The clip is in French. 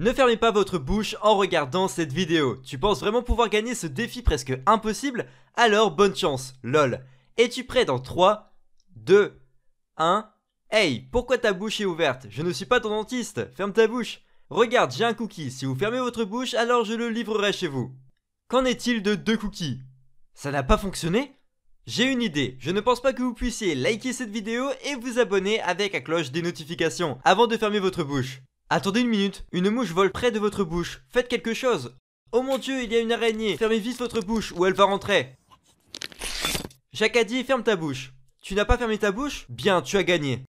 Ne fermez pas votre bouche en regardant cette vidéo. Tu penses vraiment pouvoir gagner ce défi presque impossible Alors bonne chance, lol. Es-tu prêt dans 3, 2, 1 Hey, pourquoi ta bouche est ouverte Je ne suis pas ton dentiste, ferme ta bouche. Regarde, j'ai un cookie, si vous fermez votre bouche, alors je le livrerai chez vous. Qu'en est-il de deux cookies Ça n'a pas fonctionné j'ai une idée, je ne pense pas que vous puissiez liker cette vidéo et vous abonner avec la cloche des notifications avant de fermer votre bouche. Attendez une minute, une mouche vole près de votre bouche, faites quelque chose Oh mon dieu, il y a une araignée, fermez vite votre bouche ou elle va rentrer Jacques a dit ferme ta bouche. Tu n'as pas fermé ta bouche Bien, tu as gagné.